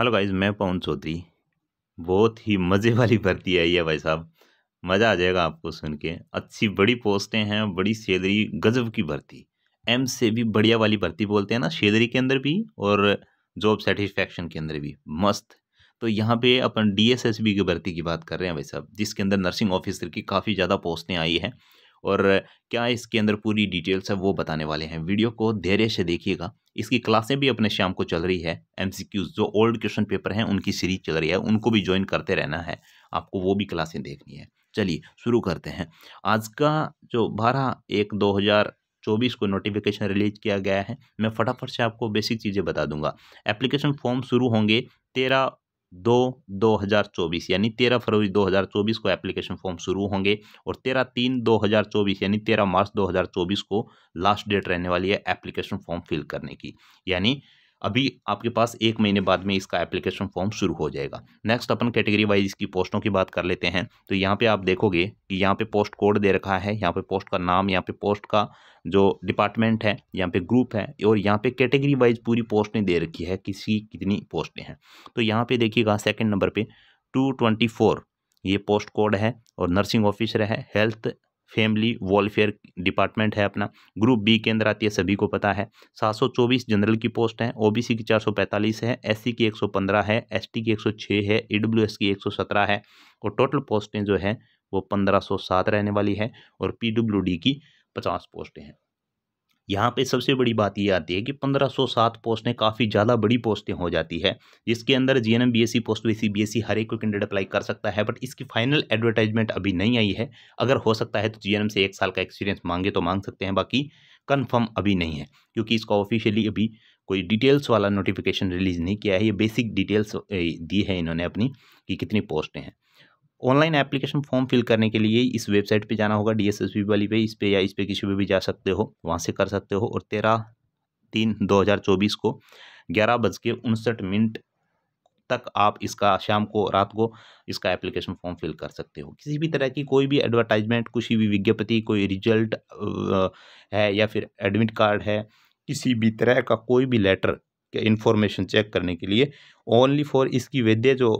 hello guys मैं पवन चौधरी बहुत ही मज़े वाली भर्ती आई है भाई साहब मज़ा आ जाएगा आपको सुन के अच्छी बड़ी पोस्टें हैं बड़ी सैलरी गजब की भर्ती एम से भी बढ़िया वाली भर्ती बोलते हैं ना सैलरी के अंदर भी और जॉब सेटिस्फैक्शन के अंदर भी मस्त तो यहाँ पे अपन बी की भर्ती की बात कर रहे हैं भाई साहब जिसके अंदर नर्सिंग ऑफिसर की काफ़ी ज़्यादा पोस्टें आई हैं और क्या इसके अंदर पूरी डिटेल्स है वो बताने वाले हैं वीडियो को धैर्य से देखिएगा इसकी क्लासें भी अपने शाम को चल रही है एम जो ओल्ड क्वेश्चन पेपर हैं उनकी सीरीज चल रही है उनको भी ज्वाइन करते रहना है आपको वो भी क्लासें देखनी है चलिए शुरू करते हैं आज का जो बारह एक दो हज़ार चौबीस को नोटिफिकेशन रिलीज किया गया है मैं फटाफट से आपको बेसिक चीज़ें बता दूंगा एप्लीकेशन फॉर्म शुरू होंगे तेरह दो दो हज़ार चौबीस यानी तेरह फरवरी दो हज़ार चौबीस को एप्लीकेशन फॉर्म शुरू होंगे और तेरह तीन दो हज़ार चौबीस यानी तेरह मार्च दो हज़ार चौबीस को लास्ट डेट रहने वाली है एप्लीकेशन फॉर्म फिल करने की यानी अभी आपके पास एक महीने बाद में इसका एप्लीकेशन फॉर्म शुरू हो जाएगा नेक्स्ट अपन कैटेगरी वाइज इसकी पोस्टों की बात कर लेते हैं तो यहाँ पे आप देखोगे कि यहाँ पे पोस्ट कोड दे रखा है यहाँ पे पोस्ट का नाम यहाँ पे पोस्ट का जो डिपार्टमेंट है यहाँ पे ग्रुप है और यहाँ पे कैटेगरी वाइज पूरी पोस्टें दे रखी है किसी कितनी पोस्टें हैं तो यहाँ पे देखिएगा सेकेंड नंबर पर टू ट्वेंटी फोर ये पोस्ट कोड है और नर्सिंग ऑफिसर है हेल्थ फैमिली वेलफेयर डिपार्टमेंट है अपना ग्रुप बी के अंदर आती है सभी को पता है सात सौ चौबीस जनरल की पोस्ट है ओबीसी की चार सौ पैंतालीस है सी की एक सौ पंद्रह है टी की एक सौ छः है एस की एक सौ सत्रह है और टोटल पोस्टें जो है वो पंद्रह सौ सात रहने वाली है और डी की पचास पोस्टें हैं यहाँ पे सबसे बड़ी बात ये आती है कि 1507 पोस्टें काफ़ी ज़्यादा बड़ी पोस्टें हो जाती है जिसके अंदर G N M B S C post B C B S C हर एक को कैंडिडेट अप्लाई कर सकता है बट इसकी फाइनल एडवर्टाइजमेंट अभी नहीं आई है अगर हो सकता है तो जी एन एम से एक साल का एक्सपीरियंस मांगे तो मांग सकते हैं बाकी कन्फर्म अभी नहीं है क्योंकि इसका ऑफिशियली अभी कोई डिटेल्स वाला नोटिफिकेशन रिलीज नहीं किया है ये बेसिक डिटेल्स दी है इन्होंने अपनी कि कितनी पोस्टें हैं ऑनलाइन एप्लीकेशन फॉर्म फिल करने के लिए इस वेबसाइट पे जाना होगा डीएसएसबी वाली पे इस पे या इस पे किसी पे भी जा सकते हो वहाँ से कर सकते हो और तेरह तीन दो हज़ार चौबीस को ग्यारह बज के उनसठ मिनट तक आप इसका शाम को रात को इसका एप्लीकेशन फॉर्म फिल कर सकते हो किसी भी तरह की कोई भी एडवर्टाइजमेंट किसी भी विज्ञप्ति कोई रिजल्ट है या फिर एडमिट कार्ड है किसी भी तरह का कोई भी लेटर इन्फॉर्मेशन चेक करने के लिए ओनली फॉर इसकी वैद्य जो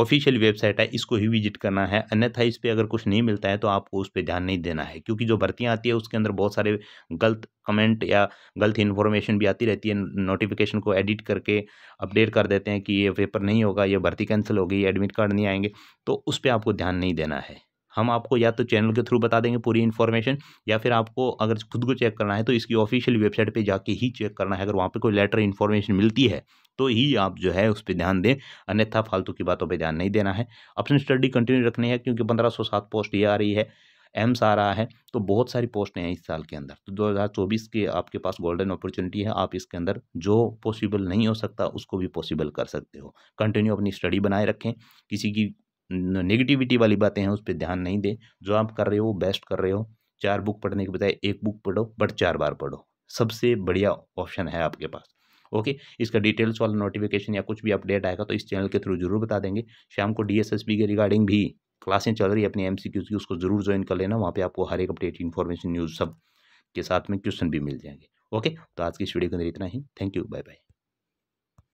ऑफिशियल वेबसाइट है इसको ही विजिट करना है अन्यथा इस पर अगर कुछ नहीं मिलता है तो आपको उस पर ध्यान नहीं देना है क्योंकि जो भर्तियाँ आती है उसके अंदर बहुत सारे गलत कमेंट या गलत इन्फॉर्मेशन भी आती रहती है नोटिफिकेशन को एडिट करके अपडेट कर देते हैं कि ये पेपर नहीं होगा ये भर्ती कैंसिल होगी एडमिट कार्ड नहीं आएंगे तो उस पर आपको ध्यान नहीं देना है हम आपको या तो चैनल के थ्रू बता देंगे पूरी इन्फॉर्मेशन या फिर आपको अगर खुद को चेक करना है तो इसकी ऑफिशियल वेबसाइट पे जाके ही चेक करना है अगर वहाँ पे कोई लेटर इन्फॉर्मेशन मिलती है तो ही आप जो है उस पर ध्यान दें अन्यथा फालतू की बातों पर ध्यान नहीं देना है अपनी स्टडी कंटिन्यू रखनी है क्योंकि पंद्रह पोस्ट ये आ रही है एम्स आ रहा है तो बहुत सारी पोस्टें हैं इस साल के अंदर तो 2024 के आपके पास गोल्डन अपॉर्चुनिटी है आप इसके अंदर जो पॉसिबल नहीं हो सकता उसको भी पॉसिबल कर सकते हो कंटिन्यू अपनी स्टडी बनाए रखें किसी की नेगेटिविटी वाली बातें हैं उस पर ध्यान नहीं दें जो आप कर रहे हो बेस्ट कर रहे हो चार बुक पढ़ने के बजाय एक बुक पढ़ो बट चार बार पढ़ो सबसे बढ़िया ऑप्शन है आपके पास ओके इसका डिटेल्स वाला नोटिफिकेशन या कुछ भी अपडेट आएगा तो इस चैनल के थ्रू जरूर बता देंगे शाम को डी के रिगार्डिंग भी क्लासें चल रही है अपनी एम की उसको जरूर ज्वाइन कर लेना वहाँ पर आपको हर एक अपडेट इन्फॉर्मेशन न्यूज़ सब के साथ में क्वेश्चन भी मिल जाएंगे ओके तो आज की इस वीडियो के अंदर इतना ही थैंक यू बाय बाय